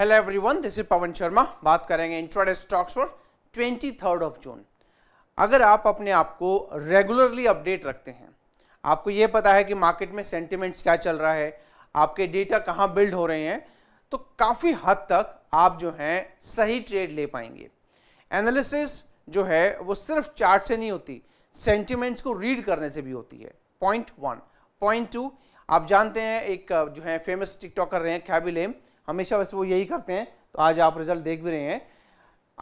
hello everyone this is Pawan Sharma बात करेंगे intraday stocks पर थर्ड ऑफ जून अगर आप अपने आप को रेगुलरली अपडेट रखते हैं आपको ये पता है कि मार्केट में सेंटिमेंट्स क्या चल रहा है आपके डेटा कहाँ बिल्ड हो रहे हैं तो काफ़ी हद तक आप जो हैं सही ट्रेड ले पाएंगे एनालिसिस जो है वो सिर्फ चार्ट से नहीं होती सेंटिमेंट्स को रीड करने से भी होती है पॉइंट वन पॉइंट टू आप जानते हैं एक जो है फेमस टिकटॉकर रहे हैं ख्याबिलेम हमेशा वैसे वो यही करते हैं तो आज आप रिजल्ट देख भी रहे हैं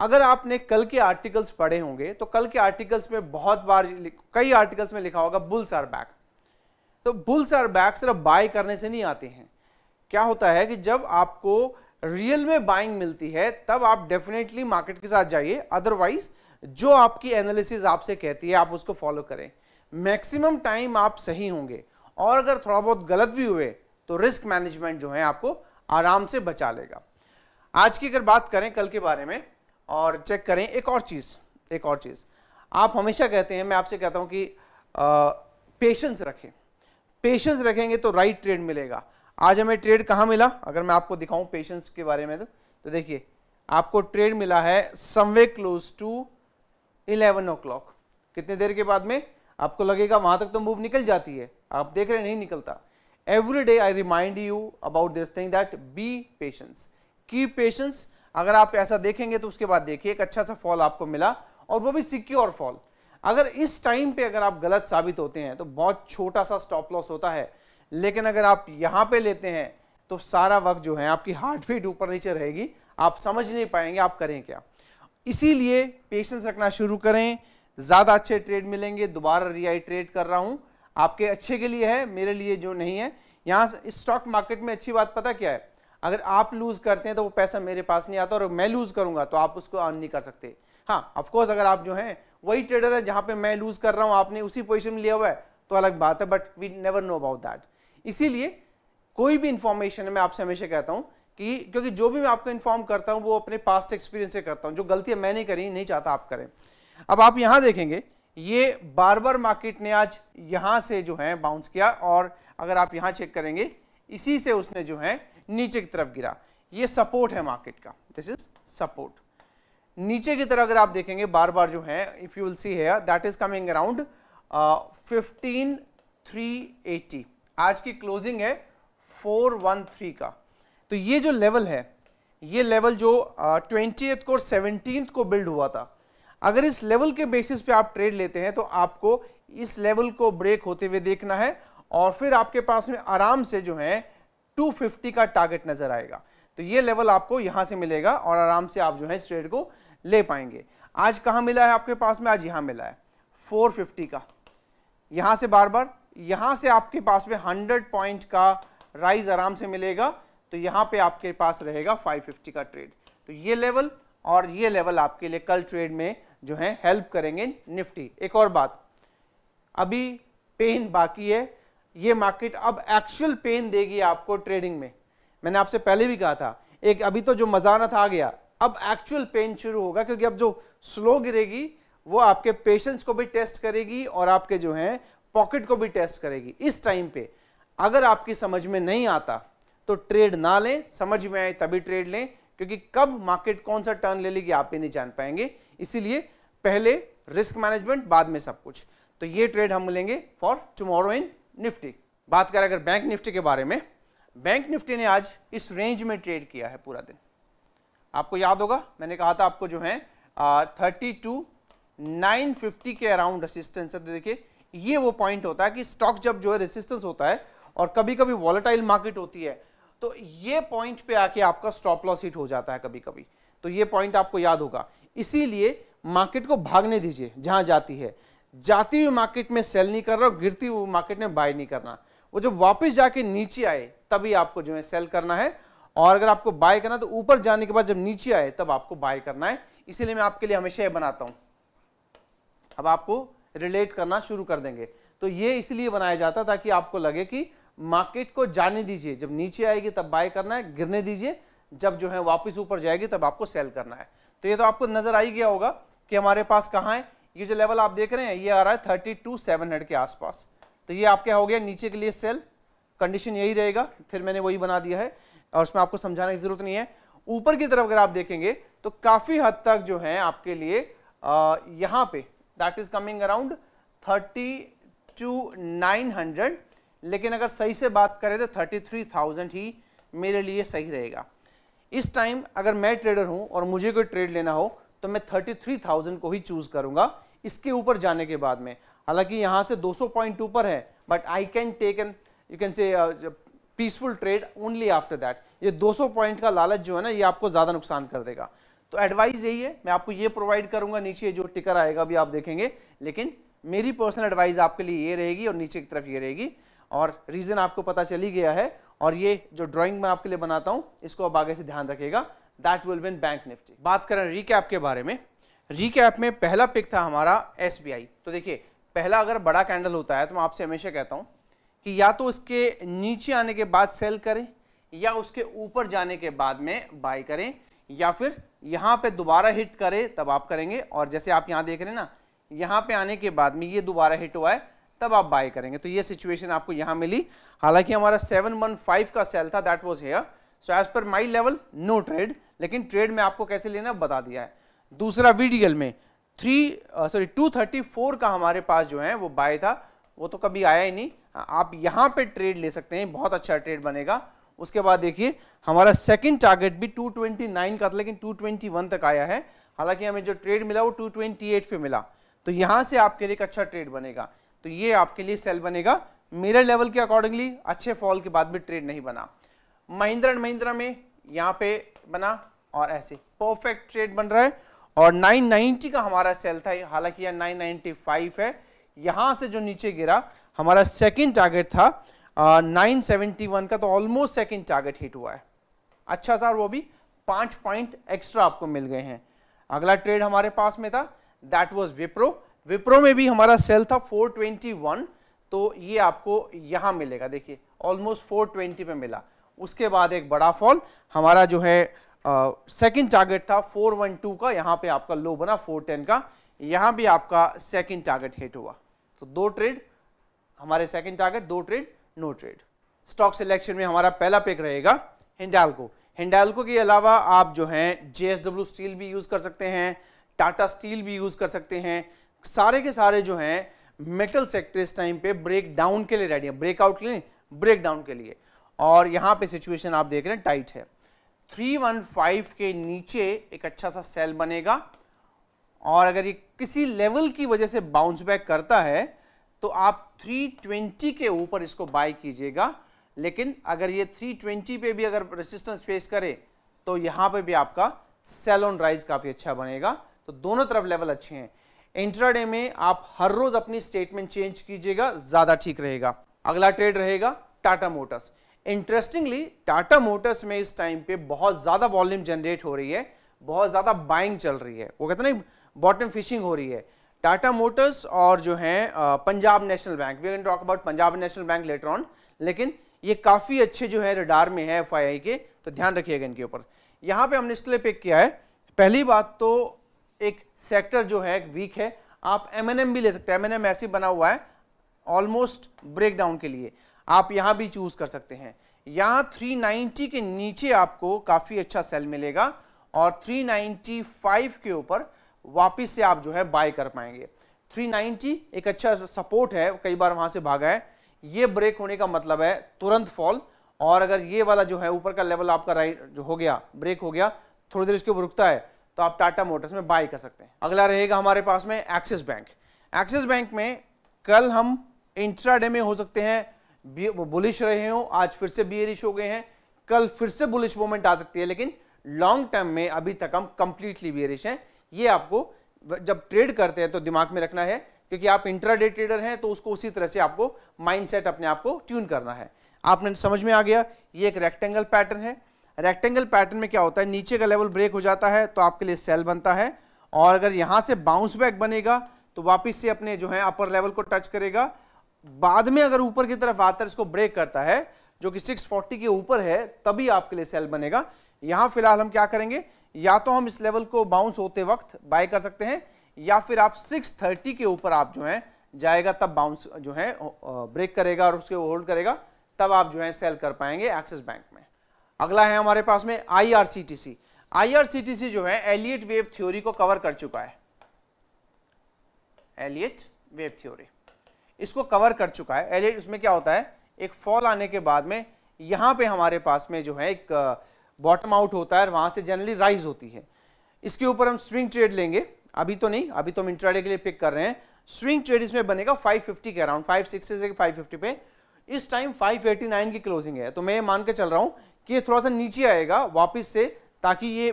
अगर आपने कल के आर्टिकल्स पढ़े होंगे तो कल के आर्टिकल्स में बहुत बार कई आर्टिकल्स में लिखा होगा बुल्स आर बैक तो बुल्स आर बैक सिर्फ बाय करने से नहीं आते हैं क्या होता है कि जब आपको रियल में बाइंग मिलती है तब आप डेफिनेटली मार्केट के साथ जाइए अदरवाइज जो आपकी एनालिसिस आपसे कहती है आप उसको फॉलो करें मैक्सिमम टाइम आप सही होंगे और अगर थोड़ा बहुत गलत भी हुए तो रिस्क मैनेजमेंट जो है आपको आराम से बचा लेगा आज की अगर बात करें कल के बारे में और चेक करें एक और चीज़ एक और चीज़ आप हमेशा कहते हैं मैं आपसे कहता हूँ कि पेशेंस रखें पेशेंस रखेंगे तो राइट ट्रेड मिलेगा आज हमें ट्रेड कहाँ मिला अगर मैं आपको दिखाऊं पेशेंस के बारे में तो, तो देखिए आपको ट्रेड मिला है समवे क्लोज टू इलेवन ओ कितने देर के बाद में आपको लगेगा वहां तक तो मूव निकल जाती है आप देख रहे नहीं निकलता every day I remind you about this thing that be patience की पेशेंस अगर आप ऐसा देखेंगे तो उसके बाद देखिए एक अच्छा सा फॉल आपको मिला और वो भी सिक्योर फॉल अगर इस टाइम पे अगर आप गलत साबित होते हैं तो बहुत छोटा सा स्टॉप लॉस होता है लेकिन अगर आप यहाँ पे लेते हैं तो सारा वक्त जो है आपकी हार्ट बीट ऊपर नीचे रहेगी आप समझ नहीं पाएंगे आप करें क्या इसीलिए पेशेंस रखना शुरू करें ज़्यादा अच्छे ट्रेड मिलेंगे दोबारा रियाई ट्रेड कर रहा हूँ आपके अच्छे के लिए है मेरे लिए जो नहीं है यहाँ इस स्टॉक मार्केट में अच्छी बात पता क्या है अगर आप लूज़ करते हैं तो वो पैसा मेरे पास नहीं आता और मैं लूज़ करूंगा तो आप उसको अर्न नहीं कर सकते हाँ ऑफकोर्स अगर आप जो हैं वही ट्रेडर है जहाँ पे मैं लूज़ कर रहा हूँ आपने उसी पोजिशन में लिया हुआ है तो अलग बात है but we never know about that इसीलिए कोई भी इन्फॉर्मेशन मैं आपसे हमेशा कहता हूँ कि क्योंकि जो भी मैं आपको इन्फॉर्म करता हूँ वो अपने पास्ट एक्सपीरियंस से करता हूँ जो गलतियाँ मैंने करी नहीं चाहता आप करें अब आप यहाँ देखेंगे ये बारबर मार्केट ने आज यहाँ से जो है बाउंस किया और अगर आप यहाँ चेक करेंगे इसी से उसने जो है नीचे की तरफ गिरा ये सपोर्ट है मार्केट का दिस इज सपोर्ट नीचे की तरफ अगर आप देखेंगे बार बार जो है इफ़ यू विल सी है that is coming around fifteen three eighty आज की क्लोजिंग है फोर वन थ्री का तो ये जो लेवल है ये लेवल जो ट्वेंटी uh, को और सेवनटीन को बिल्ड हुआ था अगर इस लेवल के बेसिस पे आप ट्रेड लेते हैं तो आपको इस लेवल को ब्रेक होते हुए देखना है और फिर आपके पास में आराम से जो है 250 का टारगेट नज़र आएगा तो ये लेवल आपको यहाँ से मिलेगा और आराम से आप जो है इस ट्रेड को ले पाएंगे आज कहाँ मिला है आपके पास में आज यहाँ मिला है 450 का यहाँ से बार बार यहाँ से आपके पास में 100 पॉइंट का राइज आराम से मिलेगा तो यहाँ पे आपके पास रहेगा 550 का ट्रेड तो ये लेवल और ये लेवल आपके लिए कल ट्रेड में जो है हेल्प करेंगे निफ्टी एक और बात अभी पेन बाकी है ये मार्केट अब एक्चुअल पेन देगी आपको ट्रेडिंग में मैंने आपसे पहले भी कहा था एक अभी तो जो मजाना था आ गया अब एक्चुअल पेन शुरू होगा क्योंकि अब जो स्लो गिरेगी वो आपके पेशेंस को भी टेस्ट करेगी और आपके जो है पॉकेट को भी टेस्ट करेगी इस टाइम पे अगर आपकी समझ में नहीं आता तो ट्रेड ना लें समझ में आए तभी ट्रेड लें क्योंकि कब मार्केट कौन सा टर्न ले लेगी आप ही नहीं जान पाएंगे इसीलिए पहले रिस्क मैनेजमेंट बाद में सब कुछ तो ये ट्रेड हम लेंगे फॉर टुमारो इन निफ्टी बात करें अगर बैंक निफ्टी के बारे में बैंक निफ्टी ने आज इस रेंज में ट्रेड किया है पूरा दिन आपको याद होगा मैंने कहा था आपको जो है थर्टी टू नाइन फिफ्टी के अराउंड रेसिस्टेंस है तो देखिए ये वो पॉइंट होता है कि स्टॉक जब जो है रेसिस्टेंस होता है और कभी कभी वॉलेटाइल मार्केट होती है तो ये पॉइंट पे आके आपका स्टॉप लॉस हिट हो जाता है कभी कभी तो ये पॉइंट आपको याद होगा इसीलिए मार्केट को भागने दीजिए जहाँ जाती है जाती हुई मार्केट में सेल नहीं कर रहा और गिरती हुई मार्केट में बाय नहीं करना वो जब वापस जाके नीचे आए तभी आपको जो है सेल करना है और अगर आपको बाय करना तो ऊपर जाने के बाद जब नीचे आए तब आपको बाय करना है इसीलिए मैं आपके लिए हमेशा ये बनाता हूँ अब आपको रिलेट करना शुरू कर देंगे तो ये इसलिए बनाया जाता ताकि आपको लगे कि मार्केट को जाने दीजिए जब नीचे आएगी तब बाय करना है गिरने दीजिए जब जो है वापस ऊपर जाएगी तब आपको सेल करना है तो ये तो आपको नजर आ ही गया होगा कि हमारे पास कहाँ है ये जो लेवल आप देख रहे हैं ये आ रहा है थर्टी टू सेवन हंड्रेड के आसपास तो ये आपके हो गया नीचे के लिए सेल कंडीशन यही रहेगा फिर मैंने वही बना दिया है और उसमें आपको समझाने की जरूरत नहीं है ऊपर की तरफ अगर आप देखेंगे तो काफ़ी हद तक जो है आपके लिए यहाँ पे that is coming around thirty two nine hundred लेकिन अगर सही से बात करें तो थर्टी थ्री थाउजेंड ही मेरे लिए सही रहेगा इस टाइम अगर मैं ट्रेडर हूं और मुझे कोई ट्रेड लेना हो तो मैं 33,000 को ही चूज़ करूंगा इसके ऊपर जाने के बाद में हालांकि यहाँ से 200 पॉइंट ऊपर है but I can take an you can say peaceful trade only after that ये 200 पॉइंट का लालच जो है ना ये आपको ज़्यादा नुकसान कर देगा तो एडवाइस यही है मैं आपको ये प्रोवाइड करूंगा नीचे जो टिकर आएगा भी आप देखेंगे लेकिन मेरी पर्सनल एडवाइस आपके लिए ये रहेगी और नीचे की तरफ ये रहेगी और रीज़न आपको पता चली गया है और ये जो ड्राइंग मैं आपके लिए बनाता हूँ इसको अब आगे से ध्यान रखेगा that will been bank Nifty बात करें रिकैप के बारे में रिकैप में पहला पिक था हमारा एस तो देखिए पहला अगर बड़ा कैंडल होता है तो मैं आपसे हमेशा कहता हूँ कि या तो उसके नीचे आने के बाद सेल करें या उसके ऊपर जाने के बाद में बाय करें या फिर यहाँ पे दोबारा हिट करें तब आप करेंगे और जैसे आप यहाँ देख रहे हैं ना यहाँ पे आने के बाद में ये दोबारा हिट हुआ है तब आप बाय करेंगे तो ये सिचुएशन आपको यहां मिली हालांकि हमारा सेवन वन फाइव का सेल था that was here so as per my level no trade लेकिन ट्रेड में आपको कैसे लेना बता दिया है दूसरा वीडियल में three sorry two thirty four का हमारे पास जो है वो बाय था वो तो कभी आया ही नहीं आप यहां पे ट्रेड ले सकते हैं बहुत अच्छा ट्रेड बनेगा उसके बाद देखिए हमारा सेकंड टारगेट भी 229 का था लेकिन 221 तक आया है हालांकि हमें जो ट्रेड मिला वो 228 पे मिला तो यहां से आपके लिए एक अच्छा ट्रेड बनेगा तो ये आपके लिए सेल बनेगा मेरे लेवल के अकॉर्डिंगली अच्छे फॉल के बाद भी ट्रेड नहीं बना महिंद्रा एंड महिंद्रा में यहाँ पे बना और ऐसे परफेक्ट ट्रेड बन रहा है और 990 का हमारा सेल था हालांकि यह 995 है यहाँ से जो नीचे गिरा हमारा सेकंड टारगेट था आ, 971 का तो ऑलमोस्ट सेकंड टारगेट हिट हुआ है अच्छा सर वो भी पाँच पॉइंट एक्स्ट्रा आपको मिल गए हैं अगला ट्रेड हमारे पास में था दैट वॉज विप्रो विप्रो में भी हमारा सेल था 421 तो ये आपको यहाँ मिलेगा देखिए ऑलमोस्ट 420 पे मिला उसके बाद एक बड़ा फॉल हमारा जो है सेकंड टारगेट था 412 का यहाँ पे आपका लो बना 410 का यहाँ भी आपका सेकंड टारगेट हिट हुआ तो दो ट्रेड हमारे सेकंड टारगेट दो trade no trade stock selection में हमारा पहला पिक रहेगा हिंडालको हिंडालको के अलावा आप जो हैं जे स्टील भी यूज़ कर सकते हैं टाटा स्टील भी यूज़ कर सकते हैं सारे के सारे जो हैं मेटल सेक्टर इस टाइम पे ब्रेक डाउन के लिए रेडी है ब्रेकआउट के लिए ब्रेक डाउन के लिए और यहाँ पे सिचुएशन आप देख रहे हैं टाइट है 315 के नीचे एक अच्छा सा सेल बनेगा और अगर ये किसी लेवल की वजह से बाउंस बैक करता है तो आप 320 के ऊपर इसको बाय कीजिएगा लेकिन अगर ये 320 पे भी अगर रेसिस्टेंस फेस करे तो यहाँ पे भी आपका सेल ऑन राइज काफ़ी अच्छा बनेगा तो दोनों तरफ लेवल अच्छे हैं इंट्राडे में आप हर रोज अपनी स्टेटमेंट चेंज कीजिएगा ज्यादा ठीक रहेगा अगला ट्रेड रहेगा Tata Motors interestingly Tata Motors में इस टाइम पे बहुत ज़्यादा वॉल्यूम जनरेट हो रही है बहुत ज़्यादा बाइंग चल रही है वो कहते हैं ना बॉटम फिशिंग हो रही है टाटा मोटर्स और जो है Punjab National Bank we can talk about Punjab National Bank later on लेकिन ये काफ़ी अच्छे जो है रडार में है एफ के तो ध्यान रखिएगा इनके ऊपर यहाँ पे हमने इसके लिए पिक किया है पहली बात तो एक सेक्टर जो है वीक है आप एम भी ले सकते हैं एम ऐसे बना हुआ है ऑलमोस्ट ब्रेकडाउन के लिए आप यहाँ भी चूज कर सकते हैं यहाँ 390 के नीचे आपको काफ़ी अच्छा सेल मिलेगा और 395 के ऊपर वापस से आप जो है बाय कर पाएंगे 390 एक अच्छा सपोर्ट है कई बार वहाँ से भागा है ये ब्रेक होने का मतलब है तुरंत फॉल और अगर ये वाला जो है ऊपर का लेवल आपका राइट जो हो गया ब्रेक हो गया थोड़ी देर इसके ऊपर रुकता है तो आप टाटा मोटर्स में बाय कर सकते हैं अगला रहेगा हमारे पास में एक्सिस बैंक एक्सिस बैंक में कल हम इंट्राडे में हो सकते हैं बुलिश रहे हो आज फिर से बियरिश हो गए हैं कल फिर से बुलिश मोमेंट आ सकती है लेकिन लॉन्ग टर्म में अभी तक हम कंप्लीटली बियरिश हैं ये आपको जब ट्रेड करते हैं तो दिमाग में रखना है क्योंकि आप इंट्राडे ट्रेडर हैं तो उसको उसी तरह से आपको माइंडसेट अपने आप को ट्यून करना है आपने समझ में आ गया ये एक रेक्टेंगल पैटर्न है रेक्टेंगल पैटर्न में क्या होता है नीचे का लेवल ब्रेक हो जाता है तो आपके लिए सेल बनता है और अगर यहाँ से बाउंस बैक बनेगा तो वापस से अपने जो है अपर लेवल को टच करेगा बाद में अगर ऊपर की तरफ आता है इसको ब्रेक करता है जो कि 640 के ऊपर है तभी आपके लिए सेल बनेगा यहाँ फिलहाल हम क्या करेंगे या तो हम इस लेवल को बाउंस होते वक्त बाय कर सकते हैं या फिर आप 630 के ऊपर आप जो है जाएगा तब बाउंस जो है ब्रेक करेगा और उसके होल्ड करेगा तब आप जो है सेल कर पाएंगे एक्सिस बैंक में अगला है हमारे पास में आईआरसीटीसी आईआरसीटीसी जो है एलियट वेव थ्योरी को कवर कर चुका है एलियट वेव थ्योरी इसको कवर कर चुका है एलियट उसमें क्या होता है एक फॉल आने के बाद में यहां पे हमारे पास में जो है एक बॉटम आउट होता है वहां से जनरली राइज होती है इसके ऊपर हम स्विंग ट्रेड लेंगे अभी तो नहीं अभी तो हम इंट्राडे के लिए पिक कर रहे हैं स्विंग ट्रेड इसमें बनेगा 550 के अराउंड 560 से 550 पे इस टाइम 589 की क्लोजिंग है तो मैं मान के चल रहा हूँ कि ये थोड़ा सा नीचे आएगा वापस से ताकि ये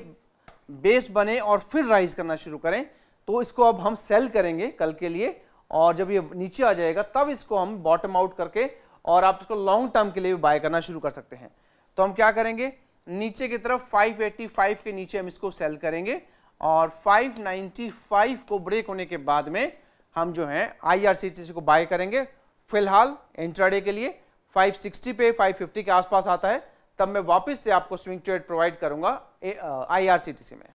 बेस बने और फिर राइज करना शुरू करें तो इसको अब हम सेल करेंगे कल के लिए और जब ये नीचे आ जाएगा तब इसको हम बॉटम आउट करके और आप इसको लॉन्ग टर्म के लिए भी बाय करना शुरू कर सकते हैं तो हम क्या करेंगे नीचे की तरफ 585 के नीचे हम इसको सेल करेंगे और 595 को ब्रेक होने के बाद में हम जो है आई को बाय करेंगे फिलहाल इंट्राडे के लिए 560 पे 550 के आसपास आता है तब मैं वापस से आपको स्विंग ट्रेड प्रोवाइड करूंगा आईआरसीटीसी में